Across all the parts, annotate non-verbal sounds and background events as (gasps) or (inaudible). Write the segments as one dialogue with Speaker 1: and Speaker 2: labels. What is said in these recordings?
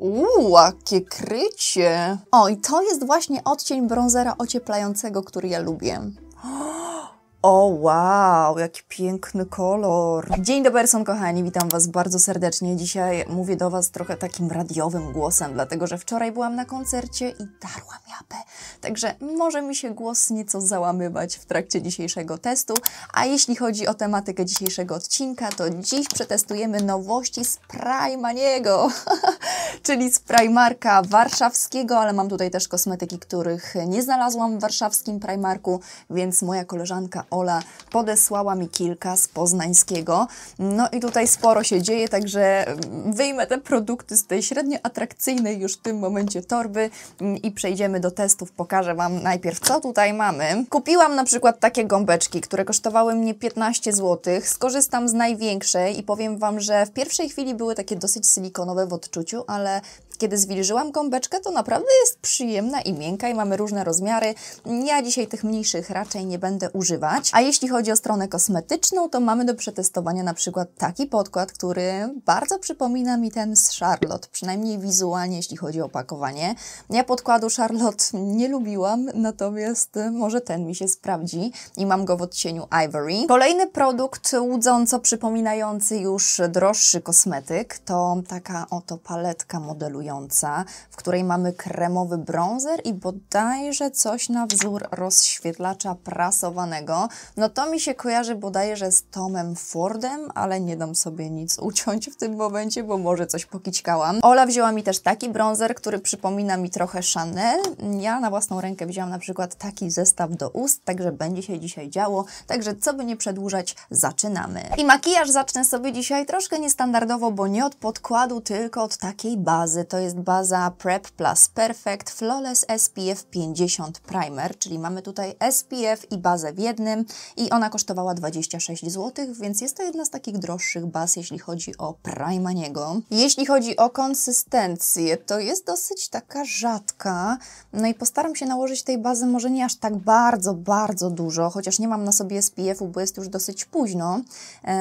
Speaker 1: Uuu, jakie krycie! O, i to jest właśnie odcień bronzera ocieplającego, który ja lubię. O wow, jaki piękny kolor. Dzień dobry, son kochani, witam was bardzo serdecznie. Dzisiaj mówię do was trochę takim radiowym głosem, dlatego że wczoraj byłam na koncercie i darłam japę. Także może mi się głos nieco załamywać w trakcie dzisiejszego testu. A jeśli chodzi o tematykę dzisiejszego odcinka, to dziś przetestujemy nowości z Primaniego, (laughs) czyli z Primarka warszawskiego, ale mam tutaj też kosmetyki, których nie znalazłam w warszawskim Primarku, więc moja koleżanka Ola podesłała mi kilka z poznańskiego. No i tutaj sporo się dzieje, także wyjmę te produkty z tej średnio atrakcyjnej już w tym momencie torby mm, i przejdziemy do testów. Pokażę Wam najpierw, co tutaj mamy. Kupiłam na przykład takie gąbeczki, które kosztowały mnie 15 zł. Skorzystam z największej i powiem Wam, że w pierwszej chwili były takie dosyć silikonowe w odczuciu, ale kiedy zwilżyłam gąbeczkę, to naprawdę jest przyjemna i miękka i mamy różne rozmiary. Ja dzisiaj tych mniejszych raczej nie będę używać. A jeśli chodzi o stronę kosmetyczną, to mamy do przetestowania na przykład taki podkład, który bardzo przypomina mi ten z Charlotte, przynajmniej wizualnie, jeśli chodzi o opakowanie. Ja podkładu Charlotte nie lubiłam, natomiast e, może ten mi się sprawdzi i mam go w odcieniu Ivory. Kolejny produkt łudząco przypominający już droższy kosmetyk to taka oto paletka modelująca pulsująca, w której mamy kremowy bronzer i bodajże coś na wzór rozświetlacza prasowanego. No to mi się kojarzy bodajże z Tomem Fordem, ale nie dam sobie nic uciąć w tym momencie, bo może coś pokićkałam. Ola wzięła mi też taki bronzer, który przypomina mi trochę Chanel. Ja na własną rękę wzięłam na przykład taki zestaw do ust, także będzie się dzisiaj działo. Także co by nie przedłużać, zaczynamy. I makijaż zacznę sobie dzisiaj troszkę niestandardowo, bo nie od podkładu, tylko od takiej bazy. To to jest baza Prep Plus Perfect Flawless SPF 50 Primer, czyli mamy tutaj SPF i bazę w jednym i ona kosztowała 26 zł, więc jest to jedna z takich droższych baz, jeśli chodzi o primaniego. Jeśli chodzi o konsystencję, to jest dosyć taka rzadka, no i postaram się nałożyć tej bazy może nie aż tak bardzo, bardzo dużo, chociaż nie mam na sobie SPF-u, bo jest już dosyć późno,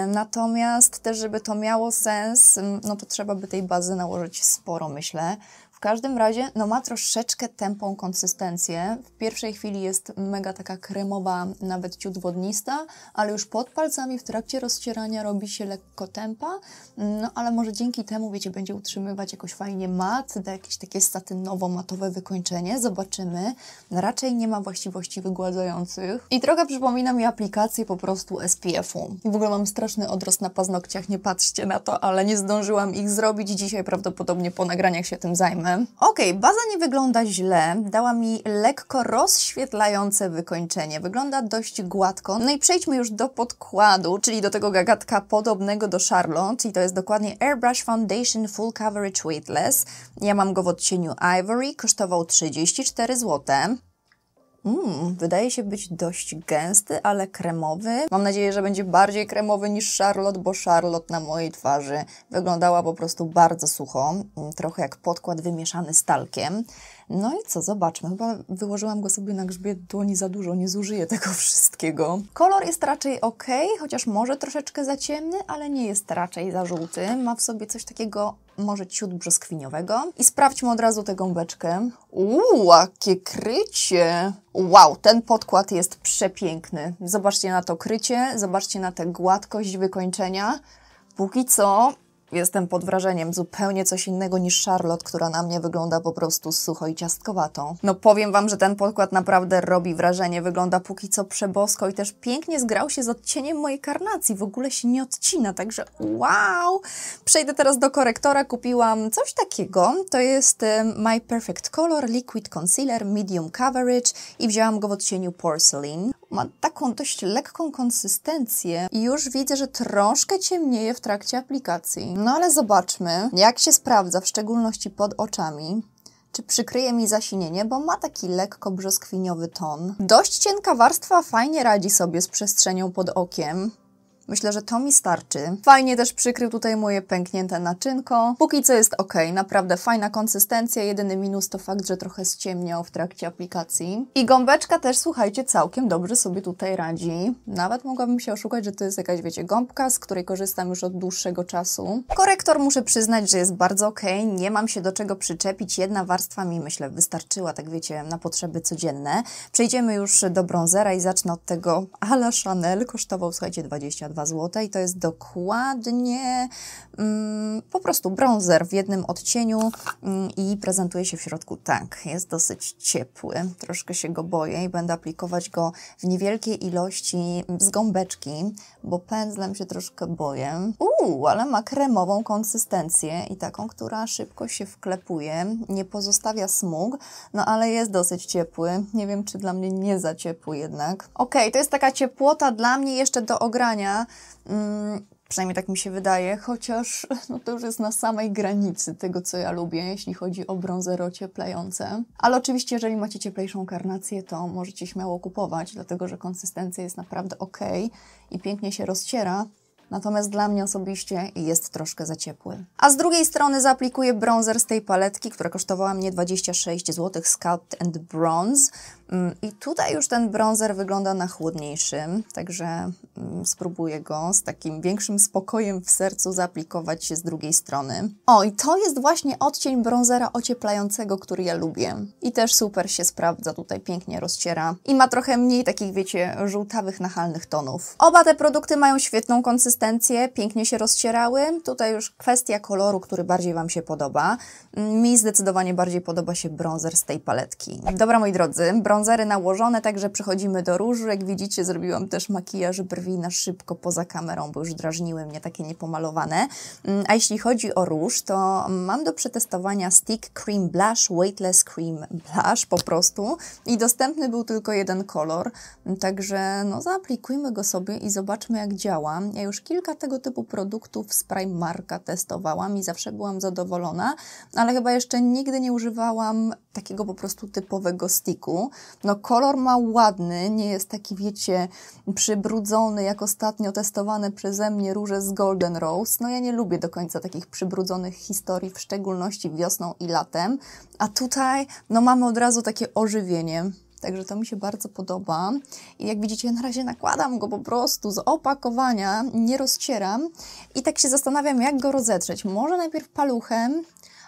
Speaker 1: natomiast też, żeby to miało sens, mm, no to trzeba by tej bazy nałożyć sporo, myślę myślę, W każdym razie, no ma troszeczkę tępą konsystencję. W pierwszej chwili jest mega taka kremowa, nawet ciut wodnista, ale już pod palcami w trakcie rozcierania robi się lekko tempa, no ale może dzięki temu, wiecie, będzie utrzymywać jakoś fajnie mat, da jakieś takie statynowo-matowe wykończenie. Zobaczymy. Raczej nie ma właściwości wygładzających. I trochę przypomina mi aplikację po prostu SPF-u. W ogóle mam straszny odrost na paznokciach, nie patrzcie na to, ale nie zdążyłam ich zrobić. Dzisiaj prawdopodobnie po nagraniach się tym zajmę. OK, Okej, okay, baza nie wygląda źle, dała mi lekko rozświetlające wykończenie, wygląda dość gładko. No i przejdźmy już do podkładu, czyli do tego gagatka podobnego do Charlotte i to jest dokładnie Airbrush Foundation Full Coverage Weightless. Ja mam go w odcieniu Ivory, kosztował 34 zł. Mm, wydaje się być dość gęsty, ale kremowy. Mam nadzieję, że będzie bardziej kremowy niż Charlotte, bo Charlotte na mojej twarzy wyglądała po prostu bardzo sucho, mm, trochę jak podkład wymieszany z talkiem. No i co, zobaczmy. Chyba wyłożyłam go sobie na grzbiet dłoni za dużo, nie zużyję (laughs) tego wszystkiego. Kolor jest raczej ok, chociaż może troszeczkę za ciemny, ale nie jest raczej za żółty. Ma w sobie coś takiego może ciut brzoskwiniowego. I sprawdźmy od razu tę gąbeczkę. Uuu, jakie krycie! Wow, ten podkład jest przepiękny. Zobaczcie na to krycie, zobaczcie na tę gładkość wykończenia. Póki co jestem pod wrażeniem. Zupełnie coś innego niż Charlotte, która na mnie wygląda po prostu sucho i ciastkowatą. No powiem wam, że ten podkład naprawdę robi wrażenie. Wygląda póki co przebosko i też pięknie zgrał się z odcieniem mojej karnacji. W ogóle się nie odcina, także wow! Przejdę teraz do korektora. Kupiłam coś takiego. To jest y, My Perfect Color Liquid Concealer Medium Coverage i wzięłam go w odcieniu Porcelain. Ma taką dość lekką konsystencję i już widzę, że troszkę ciemnieje w trakcie aplikacji. No ale zobaczmy, jak się sprawdza, w szczególności pod oczami czy przykryje mi zasinienie, bo ma taki lekko brzoskwiniowy ton. Dość cienka warstwa fajnie radzi sobie z przestrzenią pod okiem. Myślę, że to mi starczy. Fajnie też przykrył tutaj moje pęknięte naczynko. Póki co jest ok, naprawdę fajna konsystencja. Jedyny minus to fakt, że trochę ściemniał w trakcie aplikacji. I gąbeczka też, słuchajcie, całkiem dobrze sobie tutaj radzi. Nawet mogłabym się oszukać, że to jest jakaś, wiecie, gąbka, z której korzystam już od dłuższego czasu. Korektor muszę przyznać, że jest bardzo ok, nie mam się do czego przyczepić. Jedna warstwa mi, myślę, wystarczyła, tak wiecie, na potrzeby codzienne. Przejdziemy już do bronzera i zacznę od tego Ala Chanel. Kosztował, słuchajcie, 22 2 zł i to jest dokładnie mm, po prostu brązer w jednym odcieniu mm, i prezentuje się w środku tak. Jest dosyć ciepły, troszkę się go boję i będę aplikować go w niewielkiej ilości z gąbeczki, bo pędzlem się troszkę boję. Uuu, ale ma kremową konsystencję i taką, która szybko się wklepuje, nie pozostawia smug, no ale jest dosyć ciepły. Nie wiem, czy dla mnie nie za ciepły jednak. Ok, to jest taka ciepłota dla mnie jeszcze do ogrania, Mm, przynajmniej tak mi się wydaje, chociaż (laughs) no to już jest na samej granicy tego, co ja lubię, jeśli chodzi o brązer cieplające. Ale oczywiście, jeżeli macie cieplejszą karnację, to możecie śmiało kupować, dlatego że konsystencja jest naprawdę ok i pięknie się rozciera natomiast dla mnie osobiście jest troszkę za ciepły. A z drugiej strony zaaplikuję bronzer z tej paletki, która kosztowała mnie 26 zł, Sculpt and Bronze. Mm, I tutaj już ten bronzer wygląda na chłodniejszym, także mm, spróbuję go z takim większym spokojem w sercu zaaplikować się z drugiej strony. O, i to jest właśnie odcień bronzera ocieplającego, który ja lubię. I też super się sprawdza, tutaj pięknie rozciera. I ma trochę mniej takich, wiecie, żółtawych, nachalnych tonów. Oba te produkty mają świetną konsystencję, pięknie się rozcierały. Tutaj już kwestia koloru, który bardziej Wam się podoba. Mm, mi zdecydowanie bardziej podoba się bronzer z tej paletki. Dobra, moi drodzy, bronzery nałożone, także przechodzimy do różu. Jak widzicie, zrobiłam też makijaż brwi na szybko poza kamerą, bo już drażniły mnie takie niepomalowane. Mm, a jeśli chodzi o róż, to mam do przetestowania Stick Cream Blush, Weightless Cream Blush po prostu i dostępny był tylko jeden kolor, także no zaaplikujmy go sobie i zobaczmy jak działa. Ja już kilka tego typu produktów z Primarka testowałam i zawsze byłam zadowolona, ale chyba jeszcze nigdy nie używałam takiego po prostu typowego sticku. No kolor ma ładny, nie jest taki wiecie przybrudzony, jak ostatnio testowane przeze mnie róże z Golden Rose. No ja nie lubię do końca takich przybrudzonych historii, w szczególności wiosną i latem. A tutaj no mamy od razu takie ożywienie. Także to mi się bardzo podoba. I jak widzicie, na razie nakładam go po prostu z opakowania, nie rozcieram. I tak się zastanawiam, jak go rozetrzeć. Może najpierw paluchem,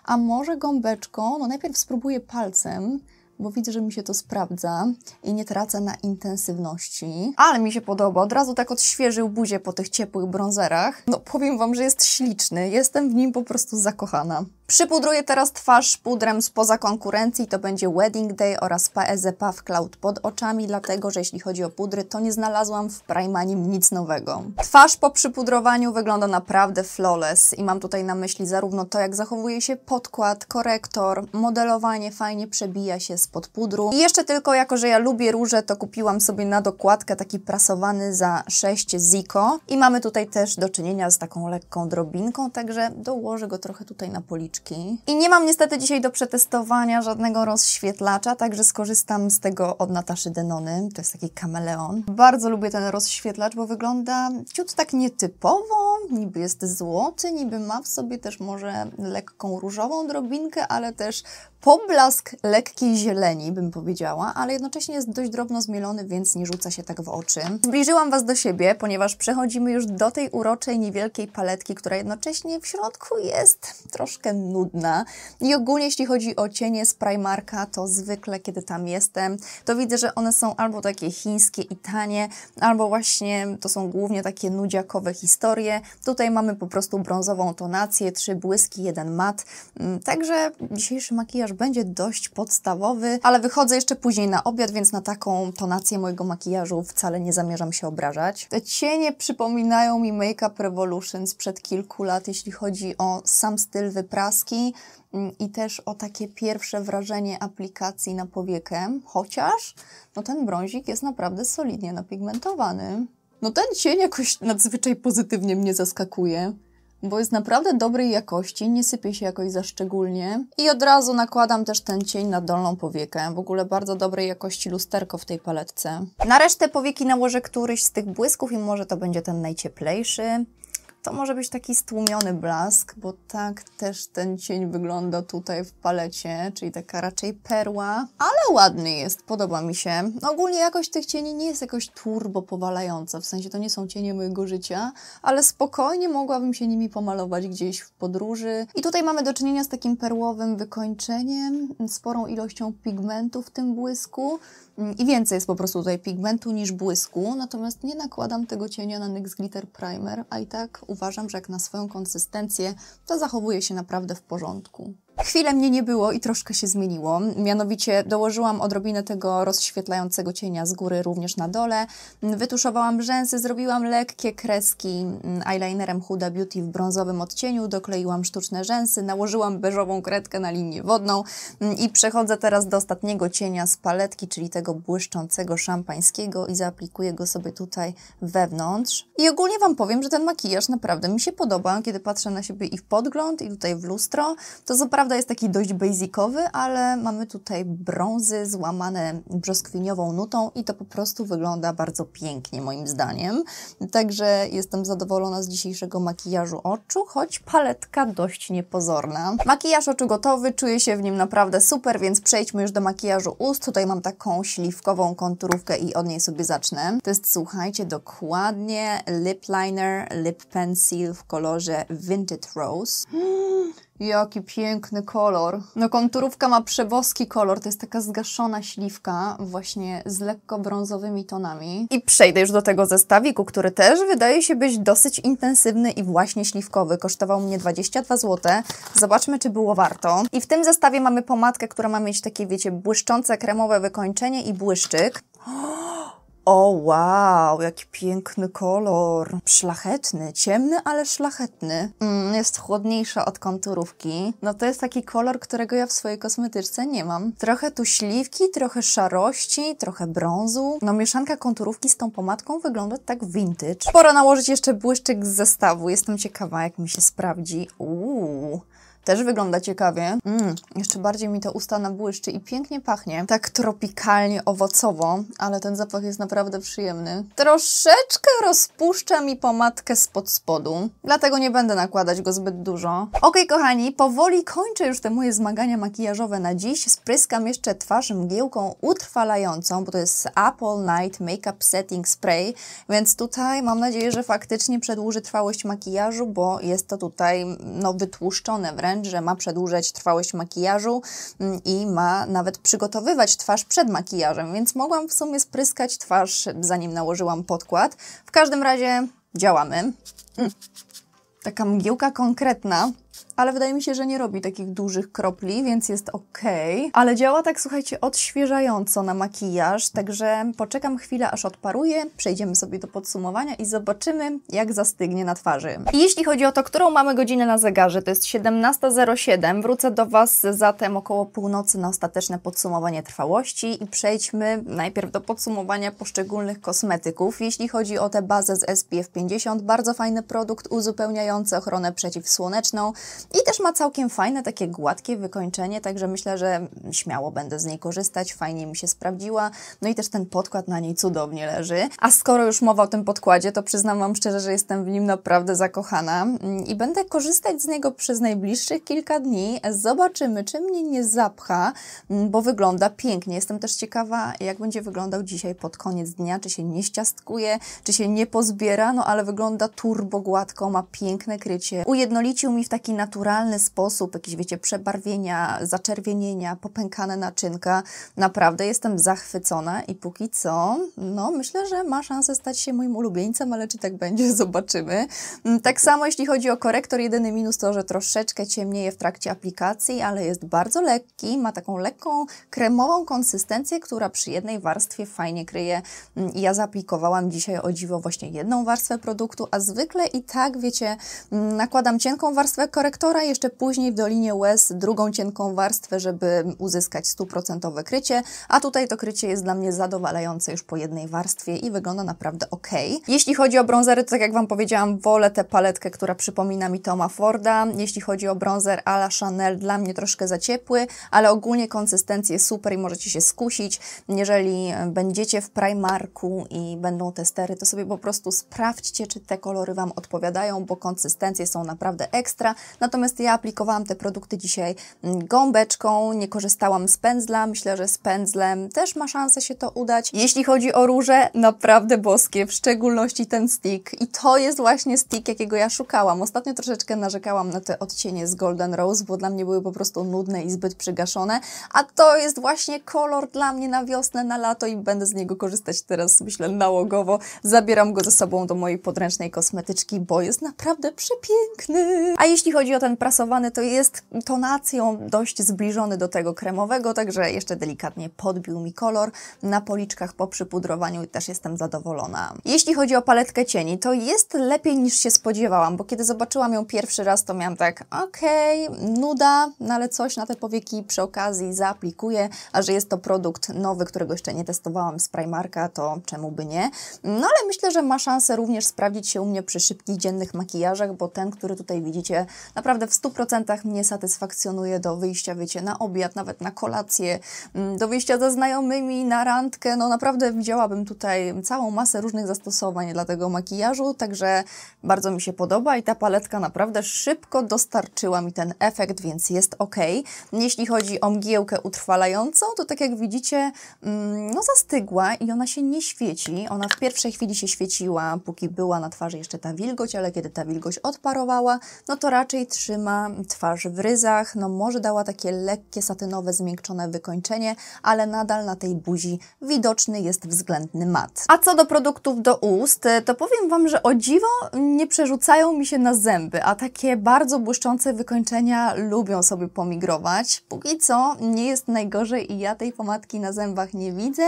Speaker 1: a może gąbeczką. No najpierw spróbuję palcem bo widzę, że mi się to sprawdza i nie tracę na intensywności. Ale mi się podoba, od razu tak odświeżył buzię po tych ciepłych bronzerach. No powiem Wam, że jest śliczny, jestem w nim po prostu zakochana. Przypudruję teraz twarz pudrem spoza konkurencji, to będzie Wedding Day oraz PSE Puff Cloud pod oczami, dlatego że jeśli chodzi o pudry, to nie znalazłam w Primanim nic nowego. Twarz po przypudrowaniu wygląda naprawdę flawless i mam tutaj na myśli zarówno to, jak zachowuje się podkład, korektor, modelowanie fajnie przebija się z spod pudru. I jeszcze tylko, jako że ja lubię róże, to kupiłam sobie na dokładkę taki prasowany za 6 Zico. I mamy tutaj też do czynienia z taką lekką drobinką, także dołożę go trochę tutaj na policzki. I nie mam niestety dzisiaj do przetestowania żadnego rozświetlacza, także skorzystam z tego od Nataszy Denony. To jest taki kameleon. Bardzo lubię ten rozświetlacz, bo wygląda ciut tak nietypowo, niby jest złoty, niby ma w sobie też może lekką różową drobinkę, ale też poblask lekkiej zieleni leni, bym powiedziała, ale jednocześnie jest dość drobno zmielony, więc nie rzuca się tak w oczy. Zbliżyłam Was do siebie, ponieważ przechodzimy już do tej uroczej, niewielkiej paletki, która jednocześnie w środku jest troszkę nudna. I ogólnie jeśli chodzi o cienie z Primarka, to zwykle kiedy tam jestem, to widzę, że one są albo takie chińskie i tanie, albo właśnie to są głównie takie nudziakowe historie. Tutaj mamy po prostu brązową tonację, trzy błyski, jeden mat. Mm, także dzisiejszy makijaż będzie dość podstawowy, ale wychodzę jeszcze później na obiad, więc na taką tonację mojego makijażu wcale nie zamierzam się obrażać. Te cienie przypominają mi Makeup Revolution sprzed kilku lat, jeśli chodzi o sam styl wypraski mm, i też o takie pierwsze wrażenie aplikacji na powiekę, chociaż no ten brązik jest naprawdę solidnie napigmentowany. No ten cień jakoś nadzwyczaj pozytywnie mnie zaskakuje bo jest naprawdę dobrej jakości, nie sypie się jakoś za szczególnie. I od razu nakładam też ten cień na dolną powiekę. W ogóle bardzo dobrej jakości lusterko w tej paletce. Na resztę powieki nałożę któryś z tych błysków i może to będzie ten najcieplejszy to może być taki stłumiony blask, bo tak też ten cień wygląda tutaj w palecie, czyli taka raczej perła, ale ładny jest, podoba mi się. Ogólnie jakość tych cieni nie jest jakoś turbo powalająca, w sensie to nie są cienie mojego życia, ale spokojnie mogłabym się nimi pomalować gdzieś w podróży. I tutaj mamy do czynienia z takim perłowym wykończeniem, sporą ilością pigmentu w tym błysku i więcej jest po prostu tutaj pigmentu niż błysku, natomiast nie nakładam tego cienia na NYX Glitter Primer, a i tak uważam, że jak na swoją konsystencję, to zachowuje się naprawdę w porządku. Chwilę mnie nie było i troszkę się zmieniło. Mianowicie dołożyłam odrobinę tego rozświetlającego cienia z góry również na dole. Wytuszowałam rzęsy, zrobiłam lekkie kreski eyelinerem Huda Beauty w brązowym odcieniu, dokleiłam sztuczne rzęsy, nałożyłam beżową kredkę na linię wodną i przechodzę teraz do ostatniego cienia z paletki, czyli tego błyszczącego szampańskiego i zaaplikuję go sobie tutaj wewnątrz. I ogólnie Wam powiem, że ten makijaż naprawdę mi się podoba. Kiedy patrzę na siebie i w podgląd i tutaj w lustro, to co prawda jest taki dość basicowy, ale mamy tutaj brązy złamane brzoskwiniową nutą i to po prostu wygląda bardzo pięknie moim zdaniem. Także jestem zadowolona z dzisiejszego makijażu oczu, choć paletka dość niepozorna. Makijaż oczu gotowy, czuję się w nim naprawdę super, więc przejdźmy już do makijażu ust. Tutaj mam taką śliwkową konturówkę i od niej sobie zacznę. To jest, słuchajcie, dokładnie lip liner, lip pencil w kolorze Vintage Rose. (gasps) (gasps) Jaki piękny kolor. No konturówka ma przeboski kolor, to jest taka zgaszona śliwka właśnie z lekko brązowymi tonami. I przejdę już do tego zestawiku, który też wydaje się być dosyć intensywny i właśnie śliwkowy. Kosztował mnie 22 zł. Zobaczmy, czy było warto. I w tym zestawie mamy pomadkę, która ma mieć takie, wiecie, błyszczące kremowe wykończenie i błyszczyk. O! O wow, jaki piękny kolor. Szlachetny, ciemny, ale szlachetny. Mm, jest chłodniejsza od konturówki. No to jest taki kolor, którego ja w swojej kosmetyczce nie mam. Trochę tu śliwki, trochę szarości, trochę brązu. No mieszanka konturówki z tą pomadką wygląda tak vintage. Pora nałożyć jeszcze błyszczyk z zestawu. Jestem ciekawa, jak mi się sprawdzi. Uuu. Też wygląda ciekawie. Mm, jeszcze bardziej mi to usta nabłyszczy i pięknie pachnie. Tak tropikalnie, owocowo, ale ten zapach jest naprawdę przyjemny. Troszeczkę rozpuszcza mi pomadkę spod spodu, dlatego nie będę nakładać go zbyt dużo. Ok, kochani, powoli kończę już te moje zmagania makijażowe na dziś. Spryskam jeszcze twarz mgiełką utrwalającą, bo to jest Apple Night Makeup Setting Spray, więc tutaj mam nadzieję, że faktycznie przedłuży trwałość makijażu, bo jest to tutaj no, wytłuszczone wręcz że ma przedłużać trwałość makijażu mm, i ma nawet przygotowywać twarz przed makijażem, więc mogłam w sumie spryskać twarz, zanim nałożyłam podkład. W każdym razie działamy. Mm. Taka mgiełka konkretna, ale wydaje mi się, że nie robi takich dużych kropli, więc jest ok. Ale działa tak, słuchajcie, odświeżająco na makijaż, także poczekam chwilę, aż odparuje, przejdziemy sobie do podsumowania i zobaczymy, jak zastygnie na twarzy. I jeśli chodzi o to, którą mamy godzinę na zegarze, to jest 17.07. Wrócę do Was zatem około północy na ostateczne podsumowanie trwałości i przejdźmy najpierw do podsumowania poszczególnych kosmetyków. Jeśli chodzi o tę bazę z SPF 50, bardzo fajny produkt uzupełniający ochronę przeciwsłoneczną, i też ma całkiem fajne, takie gładkie wykończenie, także myślę, że śmiało będę z niej korzystać, fajnie mi się sprawdziła. No i też ten podkład na niej cudownie leży. A skoro już mowa o tym podkładzie, to przyznam Wam szczerze, że jestem w nim naprawdę zakochana mm, i będę korzystać z niego przez najbliższych kilka dni. Zobaczymy, czy mnie nie zapcha, mm, bo wygląda pięknie. Jestem też ciekawa, jak będzie wyglądał dzisiaj pod koniec dnia, czy się nie ściastkuje, czy się nie pozbiera, no ale wygląda turbo gładko, ma piękne krycie. Ujednolicił mi w taki taki naturalny sposób, jakieś wiecie, przebarwienia, zaczerwienienia, popękane naczynka. Naprawdę jestem zachwycona i póki co, no myślę, że ma szansę stać się moim ulubieńcem, ale czy tak będzie, (laughs) zobaczymy. Mm, tak samo jeśli chodzi o korektor, jedyny minus to, że troszeczkę ciemnieje w trakcie aplikacji, ale jest bardzo lekki, ma taką lekką kremową konsystencję, która przy jednej warstwie fajnie kryje. Mm, ja zaaplikowałam dzisiaj o dziwo właśnie jedną warstwę produktu, a zwykle i tak, wiecie, mm, nakładam cienką warstwę korektora, jeszcze później w dolinie łez drugą cienką warstwę, żeby uzyskać stuprocentowe krycie, a tutaj to krycie jest dla mnie zadowalające już po jednej warstwie i wygląda naprawdę ok. Jeśli chodzi o brązery, to tak jak Wam powiedziałam, wolę tę paletkę, która przypomina mi Toma Forda. Jeśli chodzi o brązer a la Chanel, dla mnie troszkę za ciepły, ale ogólnie konsystencja jest super i możecie się skusić. Jeżeli będziecie w Primarku i będą testery, to sobie po prostu sprawdźcie, czy te kolory Wam odpowiadają, bo konsystencje są naprawdę ekstra, Natomiast ja aplikowałam te produkty dzisiaj mm, gąbeczką, nie korzystałam z pędzla. Myślę, że z pędzlem też ma szansę się to udać. Jeśli chodzi o róże, naprawdę boskie, w szczególności ten stick. I to jest właśnie stick, jakiego ja szukałam. Ostatnio troszeczkę narzekałam na te odcienie z Golden Rose, bo dla mnie były po prostu nudne i zbyt przygaszone. A to jest właśnie kolor dla mnie na wiosnę, na lato i będę z niego korzystać teraz, myślę, nałogowo. Zabieram go ze sobą do mojej podręcznej kosmetyczki, bo jest naprawdę przepiękny. A jeśli chodzi chodzi o ten prasowany, to jest tonacją dość zbliżony do tego kremowego, także jeszcze delikatnie podbił mi kolor. Na policzkach po przypudrowaniu i też jestem zadowolona. Jeśli chodzi o paletkę cieni, to jest lepiej niż się spodziewałam, bo kiedy zobaczyłam ją pierwszy raz, to miałam tak, okej, okay, nuda, no ale coś na te powieki przy okazji zaaplikuję, a że jest to produkt nowy, którego jeszcze nie testowałam z Primarka, to czemu by nie? No ale myślę, że ma szansę również sprawdzić się u mnie przy szybkich dziennych makijażach, bo ten, który tutaj widzicie, naprawdę w 100% mnie satysfakcjonuje do wyjścia, wiecie, na obiad, nawet na kolację, mm, do wyjścia ze znajomymi, na randkę. No naprawdę widziałabym tutaj całą masę różnych zastosowań dla tego makijażu, także bardzo mi się podoba i ta paletka naprawdę szybko dostarczyła mi ten efekt, więc jest ok. Jeśli chodzi o mgiełkę utrwalającą, to tak jak widzicie, mm, no zastygła i ona się nie świeci. Ona w pierwszej chwili się świeciła, póki była na twarzy jeszcze ta wilgoć, ale kiedy ta wilgoć odparowała, no to raczej trzyma twarz w ryzach, no może dała takie lekkie satynowe zmiękczone wykończenie, ale nadal na tej buzi widoczny jest względny mat. A co do produktów do ust, to powiem Wam, że o dziwo nie przerzucają mi się na zęby, a takie bardzo błyszczące wykończenia lubią sobie pomigrować. Póki co nie jest najgorzej i ja tej pomadki na zębach nie widzę,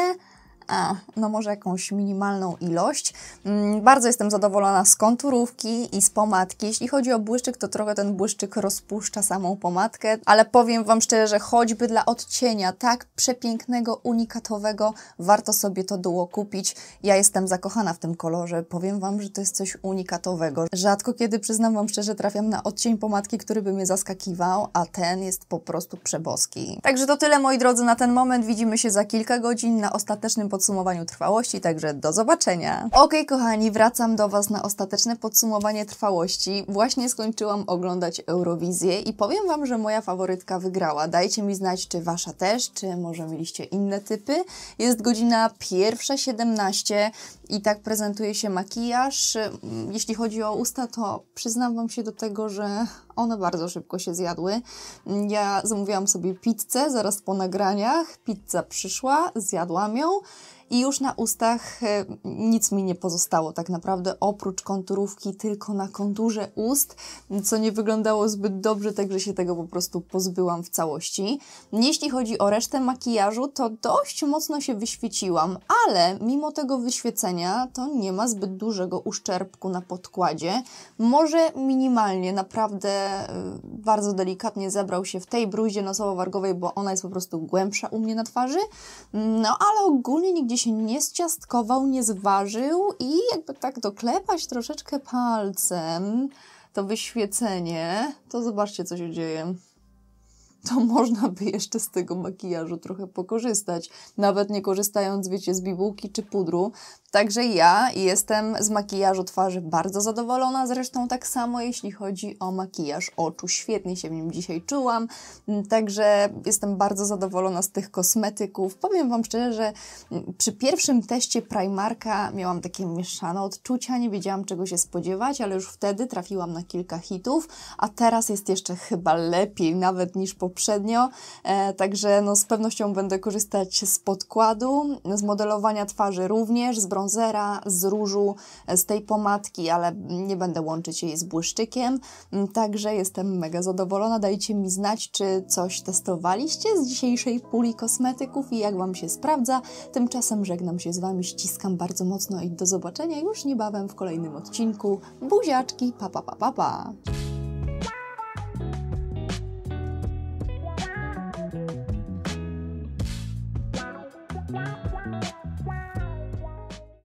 Speaker 1: a, no może jakąś minimalną ilość. Mm, bardzo jestem zadowolona z konturówki i z pomadki. Jeśli chodzi o błyszczyk, to trochę ten błyszczyk rozpuszcza samą pomadkę, ale powiem Wam szczerze, że choćby dla odcienia tak przepięknego, unikatowego, warto sobie to duo kupić. Ja jestem zakochana w tym kolorze. Powiem Wam, że to jest coś unikatowego. Rzadko kiedy, przyznam Wam szczerze, trafiam na odcień pomadki, który by mnie zaskakiwał, a ten jest po prostu przeboski. Także to tyle, moi drodzy, na ten moment. Widzimy się za kilka godzin na ostatecznym podsumowaniu trwałości, także do zobaczenia. Ok, kochani, wracam do Was na ostateczne podsumowanie trwałości. Właśnie skończyłam oglądać Eurowizję i powiem Wam, że moja faworytka wygrała. Dajcie mi znać, czy Wasza też, czy może mieliście inne typy. Jest godzina 1.17 i tak prezentuje się makijaż. Jeśli chodzi o usta, to przyznam Wam się do tego, że one bardzo szybko się zjadły. Ja zamówiłam sobie pizzę zaraz po nagraniach, pizza przyszła, zjadłam ją i już na ustach e, nic mi nie pozostało tak naprawdę, oprócz konturówki tylko na konturze ust, co nie wyglądało zbyt dobrze, także się tego po prostu pozbyłam w całości. Jeśli chodzi o resztę makijażu, to dość mocno się wyświeciłam, ale mimo tego wyświecenia to nie ma zbyt dużego uszczerbku na podkładzie. Może minimalnie, naprawdę e, bardzo delikatnie zebrał się w tej bruździe nosowo-wargowej, bo ona jest po prostu głębsza u mnie na twarzy, no ale ogólnie nigdzie się nie zciastkował, nie zważył i jakby tak doklepać troszeczkę palcem to wyświecenie, to zobaczcie, co się dzieje. To można by jeszcze z tego makijażu trochę pokorzystać. Nawet nie korzystając, wiecie, z bibułki czy pudru, Także ja jestem z makijażu twarzy bardzo zadowolona, zresztą tak samo jeśli chodzi o makijaż oczu. Świetnie się w nim dzisiaj czułam, także jestem bardzo zadowolona z tych kosmetyków. Powiem Wam szczerze, że przy pierwszym teście Primarka miałam takie mieszane odczucia, nie wiedziałam czego się spodziewać, ale już wtedy trafiłam na kilka hitów, a teraz jest jeszcze chyba lepiej nawet niż poprzednio, e, także no, z pewnością będę korzystać z podkładu, z modelowania twarzy również, z brązowania bronzera, z różu, e, z tej pomadki, ale nie będę łączyć jej z błyszczykiem. Mm, także jestem mega zadowolona. Dajcie mi znać, czy coś testowaliście z dzisiejszej puli kosmetyków i jak Wam się sprawdza. Tymczasem żegnam się z Wami, ściskam bardzo mocno i do zobaczenia już niebawem w kolejnym odcinku. Buziaczki, pa pa pa pa pa!